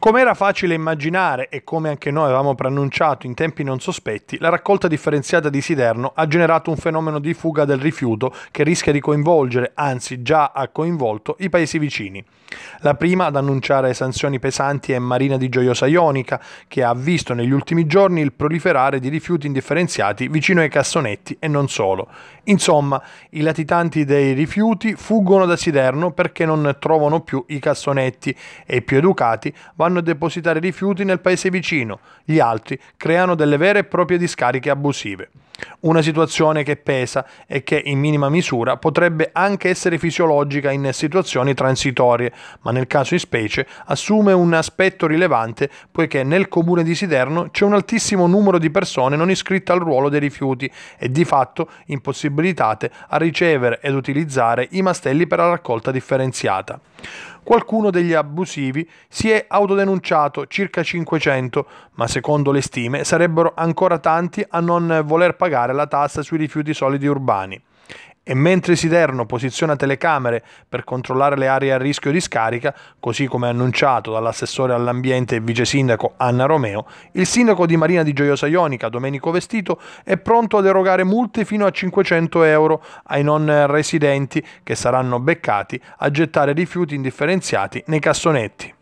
Come era facile immaginare e come anche noi avevamo preannunciato in tempi non sospetti, la raccolta differenziata di Siderno ha generato un fenomeno di fuga del rifiuto che rischia di coinvolgere, anzi già ha coinvolto, i paesi vicini. La prima ad annunciare sanzioni pesanti è Marina di Gioiosa Ionica, che ha visto negli ultimi giorni il proliferare di rifiuti indifferenziati vicino ai cassonetti e non solo. Insomma, i latitanti dei rifiuti fuggono da Siderno perché non trovano più i cassonetti e i più educati vanno fanno depositare rifiuti nel paese vicino, gli altri creano delle vere e proprie discariche abusive. Una situazione che pesa e che in minima misura potrebbe anche essere fisiologica in situazioni transitorie, ma nel caso in specie assume un aspetto rilevante poiché nel comune di Siderno c'è un altissimo numero di persone non iscritte al ruolo dei rifiuti e di fatto impossibilitate a ricevere ed utilizzare i mastelli per la raccolta differenziata. Qualcuno degli abusivi si è autodenunciato, circa 500, ma secondo le stime sarebbero ancora tanti a non voler pagare pagare la tassa sui rifiuti solidi urbani. E mentre Siderno posiziona telecamere per controllare le aree a rischio di scarica, così come annunciato dall'assessore all'ambiente e vice sindaco Anna Romeo, il sindaco di Marina di Gioiosa Ionica, Domenico Vestito, è pronto ad erogare multe fino a 500 euro ai non residenti che saranno beccati a gettare rifiuti indifferenziati nei cassonetti.